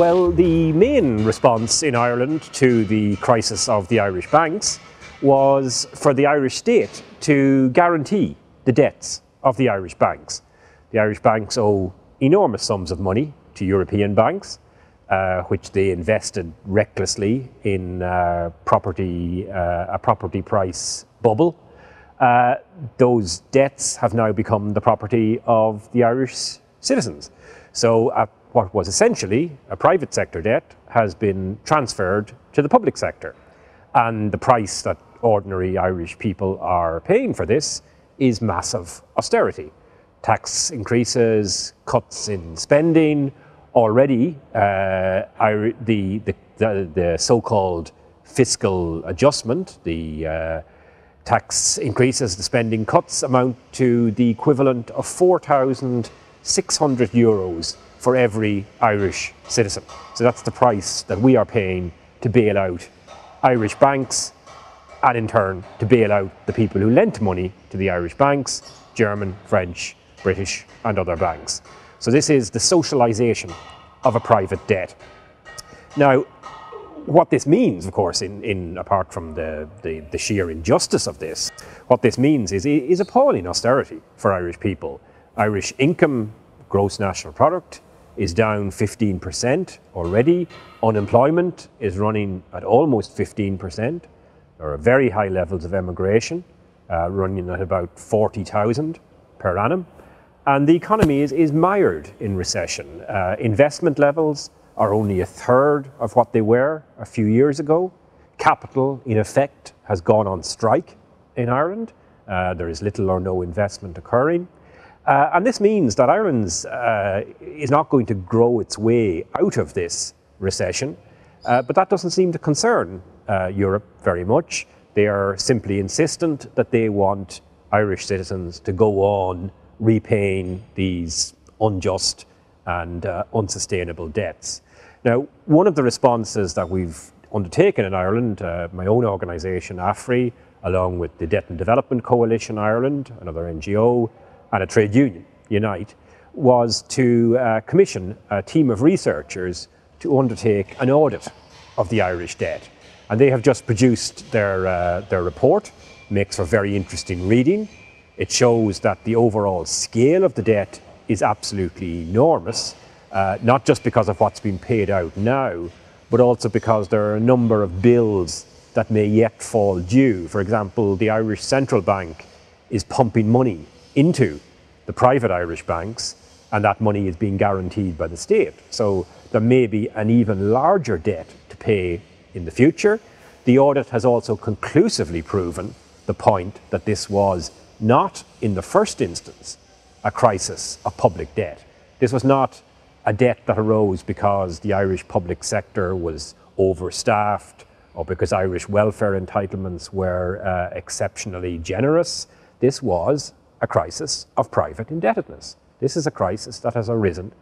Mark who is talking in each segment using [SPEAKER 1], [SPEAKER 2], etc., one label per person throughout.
[SPEAKER 1] Well, the main response in Ireland to the crisis of the Irish banks was for the Irish state to guarantee the debts of the Irish banks. The Irish banks owe enormous sums of money to European banks, uh, which they invested recklessly in uh, property, uh, a property price bubble. Uh, those debts have now become the property of the Irish citizens. So a what was essentially a private sector debt has been transferred to the public sector. And the price that ordinary Irish people are paying for this is massive austerity. Tax increases, cuts in spending. Already, uh, the, the, the, the so called fiscal adjustment, the uh, tax increases, the spending cuts amount to the equivalent of 4,600 euros for every Irish citizen. So that's the price that we are paying to bail out Irish banks and in turn to bail out the people who lent money to the Irish banks, German, French, British and other banks. So this is the socialisation of a private debt. Now, what this means, of course, in, in apart from the, the, the, sheer injustice of this, what this means is, is appalling austerity for Irish people. Irish income, gross national product, is down 15% already. Unemployment is running at almost 15%. There are very high levels of emigration, uh, running at about 40,000 per annum. And the economy is, is mired in recession. Uh, investment levels are only a third of what they were a few years ago. Capital, in effect, has gone on strike in Ireland. Uh, there is little or no investment occurring. Uh, and this means that Ireland uh, is not going to grow its way out of this recession, uh, but that doesn't seem to concern uh, Europe very much. They are simply insistent that they want Irish citizens to go on repaying these unjust and uh, unsustainable debts. Now, one of the responses that we've undertaken in Ireland, uh, my own organisation, AFRI, along with the Debt and Development Coalition Ireland, another NGO, and a trade union, Unite, was to uh, commission a team of researchers to undertake an audit of the Irish debt. And they have just produced their, uh, their report, makes for very interesting reading. It shows that the overall scale of the debt is absolutely enormous, uh, not just because of what's been paid out now, but also because there are a number of bills that may yet fall due. For example, the Irish Central Bank is pumping money into the private Irish banks, and that money is being guaranteed by the state. So there may be an even larger debt to pay in the future. The audit has also conclusively proven the point that this was not, in the first instance, a crisis of public debt. This was not a debt that arose because the Irish public sector was overstaffed or because Irish welfare entitlements were uh, exceptionally generous. This was a crisis of private indebtedness. This is a crisis that has arisen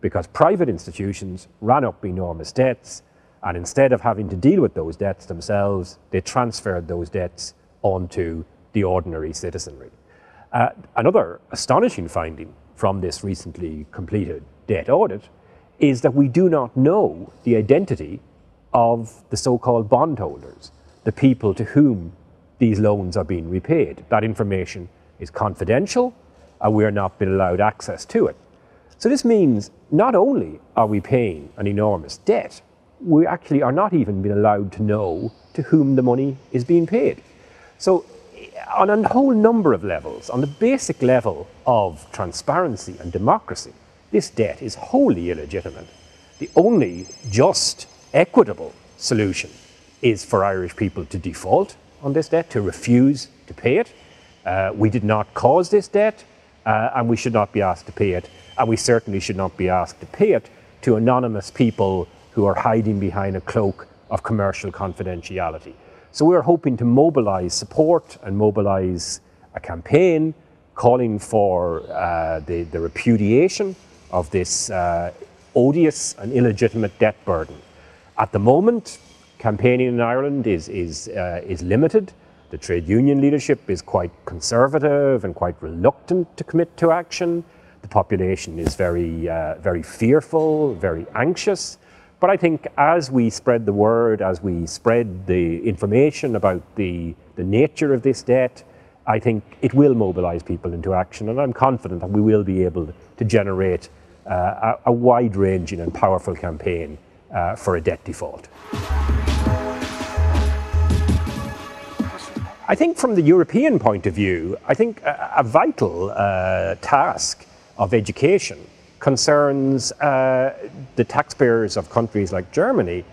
[SPEAKER 1] because private institutions ran up enormous debts and instead of having to deal with those debts themselves, they transferred those debts onto the ordinary citizenry. Uh, another astonishing finding from this recently completed debt audit is that we do not know the identity of the so-called bondholders, the people to whom these loans are being repaid. That information is confidential and we are not being allowed access to it. So this means not only are we paying an enormous debt, we actually are not even being allowed to know to whom the money is being paid. So eh, on a whole number of levels, on the basic level of transparency and democracy, this debt is wholly illegitimate. The only just, equitable solution is for Irish people to default on this debt, to refuse to pay it, uh, we did not cause this debt, uh, and we should not be asked to pay it. And we certainly should not be asked to pay it to anonymous people who are hiding behind a cloak of commercial confidentiality. So we're hoping to mobilize support and mobilize a campaign calling for uh, the, the, repudiation of this uh, odious and illegitimate debt burden. At the moment, campaigning in Ireland is, is, uh, is limited. The trade union leadership is quite conservative and quite reluctant to commit to action. The population is very, uh, very fearful, very anxious. But I think as we spread the word, as we spread the information about the, the nature of this debt, I think it will mobilize people into action. And I'm confident that we will be able to generate uh, a, a wide ranging and powerful campaign uh, for a debt default. I think from the European point of view, I think a, a vital uh, task of education concerns uh, the taxpayers of countries like Germany.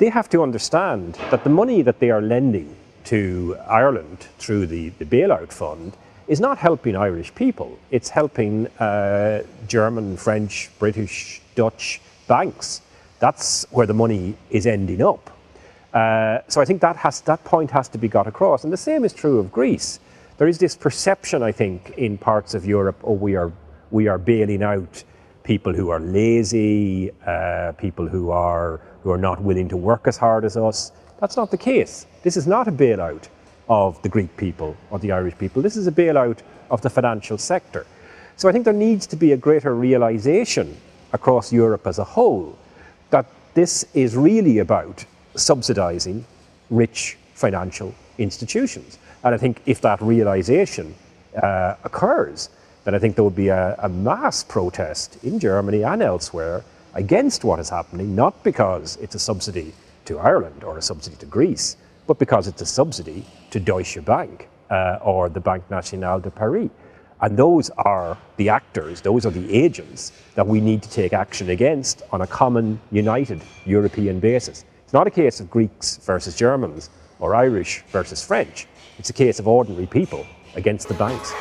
[SPEAKER 1] They have to understand that the money that they are lending to Ireland through the, the bailout fund is not helping Irish people. It's helping uh, German, French, British, Dutch banks. That's where the money is ending up. Uh, so I think that, has, that point has to be got across. And the same is true of Greece. There is this perception, I think, in parts of Europe, oh, we are, we are bailing out people who are lazy, uh, people who are, who are not willing to work as hard as us. That's not the case. This is not a bailout of the Greek people or the Irish people. This is a bailout of the financial sector. So I think there needs to be a greater realization across Europe as a whole that this is really about subsidizing rich financial institutions. And I think if that realization uh, occurs, then I think there would be a, a, mass protest in Germany and elsewhere against what is happening, not because it's a subsidy to Ireland or a subsidy to Greece, but because it's a subsidy to Deutsche Bank uh, or the Banque Nationale de Paris. And those are the actors, those are the agents that we need to take action against on a common, united European basis not a case of Greeks versus Germans or Irish versus French. It's a case of ordinary people against the banks.